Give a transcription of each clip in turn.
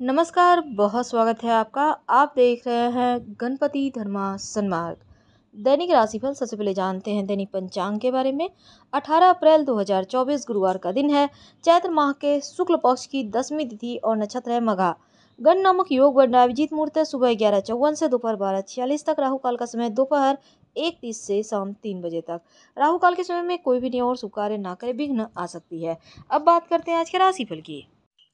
नमस्कार बहुत स्वागत है आपका आप देख रहे हैं गणपति धर्मा सन्मार्ग दैनिक राशिफल सबसे पहले जानते हैं दैनिक पंचांग के बारे में 18 अप्रैल 2024 गुरुवार का दिन है चैत्र माह के शुक्ल पक्ष की दसवीं तिथि और नक्षत्र है मघा गण नामक योग बन अभिजीत मुहूर्त सुबह ग्यारह चौवन से दोपहर बारह छियालीस तक राहु काल का समय दोपहर एक तीस से शाम तीन बजे तक राहु काल के समय में कोई भी नियम और शुभ कार्य ना करे विघ्न आ सकती है अब बात करते हैं आज के राशिफल की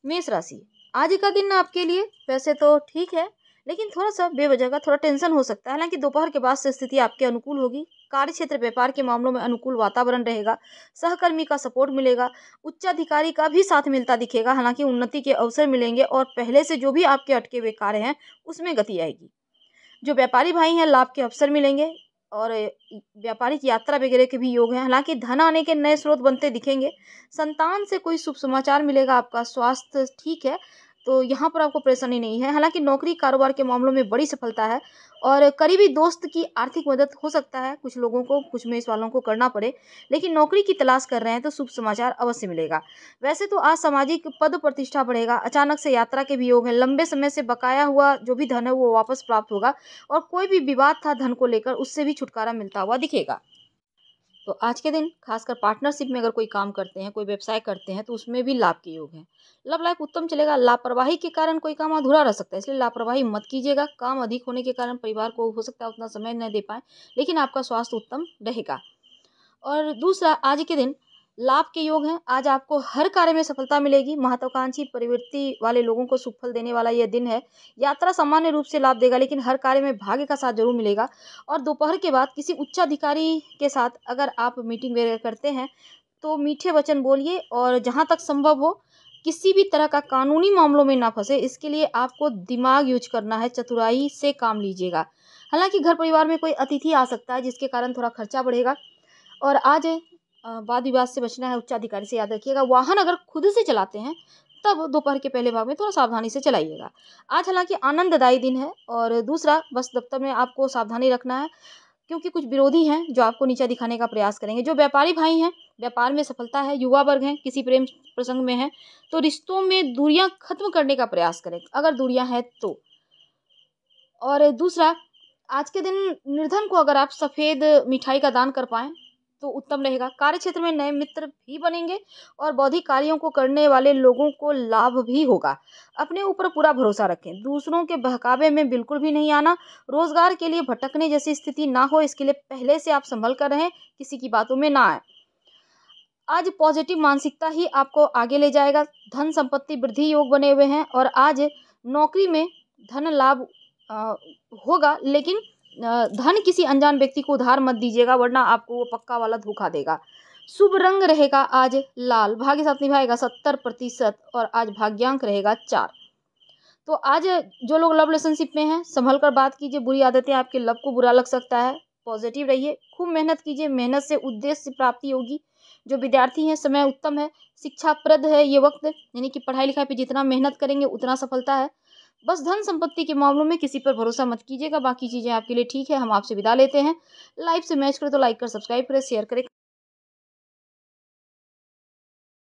मेष राशि आज का दिन आपके लिए वैसे तो ठीक है लेकिन थोड़ा सा बेवजह का थोड़ा टेंशन हो सकता है हालांकि दोपहर के बाद से स्थिति आपके अनुकूल होगी कार्य क्षेत्र व्यापार के मामलों में अनुकूल वातावरण रहेगा सहकर्मी का सपोर्ट मिलेगा उच्चाधिकारी का भी साथ मिलता दिखेगा हालांकि उन्नति के अवसर मिलेंगे और पहले से जो भी आपके अटके हुए कार्य हैं उसमें गति आएगी जो व्यापारी भाई हैं लाभ के अवसर मिलेंगे और व्यापारिक यात्रा वगैरह के भी योग हैं हालांकि धन आने के नए स्रोत बनते दिखेंगे संतान से कोई शुभ समाचार मिलेगा आपका स्वास्थ्य ठीक है तो यहाँ पर आपको परेशानी नहीं है हालांकि नौकरी कारोबार के मामलों में बड़ी सफलता है और करीबी दोस्त की आर्थिक मदद हो सकता है कुछ लोगों को कुछ मेष वालों को करना पड़े लेकिन नौकरी की तलाश कर रहे हैं तो शुभ समाचार अवश्य मिलेगा वैसे तो आज सामाजिक पद प्रतिष्ठा बढ़ेगा अचानक से यात्रा के भी योग हैं लंबे समय से बकाया हुआ जो भी धन है वो वापस प्राप्त होगा और कोई भी विवाद था धन को लेकर उससे भी छुटकारा मिलता हुआ दिखेगा तो आज के दिन खासकर पार्टनरशिप में अगर कोई काम करते हैं कोई व्यवसाय करते हैं तो उसमें भी लाभ के योग हैं लव लाइफ उत्तम चलेगा लापरवाही के कारण कोई काम अधूरा रह सकता है इसलिए लापरवाही मत कीजिएगा काम अधिक होने के कारण परिवार को हो सकता है उतना समय न दे पाए लेकिन आपका स्वास्थ्य उत्तम रहेगा और दूसरा आज के दिन लाभ के योग हैं आज आपको हर कार्य में सफलता मिलेगी महत्वाकांक्षी प्रवृत्ति वाले लोगों को सुफल देने वाला यह दिन है यात्रा सामान्य रूप से लाभ देगा लेकिन हर कार्य में भाग्य का साथ जरूर मिलेगा और दोपहर के बाद किसी उच्चाधिकारी के साथ अगर आप मीटिंग वगैरह करते हैं तो मीठे वचन बोलिए और जहाँ तक संभव हो किसी भी तरह का कानूनी मामलों में ना फंसे इसके लिए आपको दिमाग यूज करना है चतुराई से काम लीजिएगा हालांकि घर परिवार में कोई अतिथि आ सकता है जिसके कारण थोड़ा खर्चा बढ़ेगा और आज वाद विवाद से बचना है उच्चाधिकारी से याद रखिएगा वाहन अगर खुद से चलाते हैं तब दोपहर के पहले भाग में थोड़ा सावधानी से चलाइएगा आज हालांकि आनंददायी दिन है और दूसरा बस दफ्तर में आपको सावधानी रखना है क्योंकि कुछ विरोधी हैं जो आपको नीचा दिखाने का प्रयास करेंगे जो व्यापारी भाई हैं व्यापार में सफलता है युवा वर्ग हैं किसी प्रेम प्रसंग में हैं तो रिश्तों में दूरियां खत्म करने का प्रयास करें अगर दूरियां हैं तो और दूसरा आज के दिन निर्धन को अगर आप सफ़ेद मिठाई का दान कर पाएँ तो उत्तम रहेगा कार्य क्षेत्र में नए मित्र भी बनेंगे और बौद्धिक कार्यों को करने वाले लोगों को लाभ भी होगा अपने ऊपर पूरा भरोसा रखें दूसरों के बहकावे में बिल्कुल भी नहीं आना रोजगार के लिए भटकने जैसी स्थिति ना हो इसके लिए पहले से आप संभल कर रहें किसी की बातों में ना आए आज पॉजिटिव मानसिकता ही आपको आगे ले जाएगा धन संपत्ति वृद्धि योग बने हुए हैं और आज नौकरी में धन लाभ होगा लेकिन धन किसी अनजान व्यक्ति को उधार मत दीजिएगा वरना आपको वो पक्का वाला धोखा देगा शुभ रंग रहेगा आज लाल भाग्य साथ निभाएगा सत्तर प्रतिशत और आज भाग्यांक रहेगा चार तो आज जो लोग लव रिलेशनशिप में हैं संभल कर बात कीजिए बुरी आदतें आपके लव को बुरा लग सकता है पॉजिटिव रहिए खूब मेहनत कीजिए मेहनत से उद्देश्य प्राप्ति होगी जो विद्यार्थी हैं समय उत्तम है शिक्षाप्रद है ये वक्त यानी कि पढ़ाई लिखाई पर जितना मेहनत करेंगे उतना सफलता है बस धन संपत्ति के मामलों में किसी पर भरोसा मत कीजिएगा बाकी चीज़ें आपके लिए ठीक है हम आपसे विदा लेते हैं लाइव से मैच करें तो लाइक कर सब्सक्राइब करें शेयर करें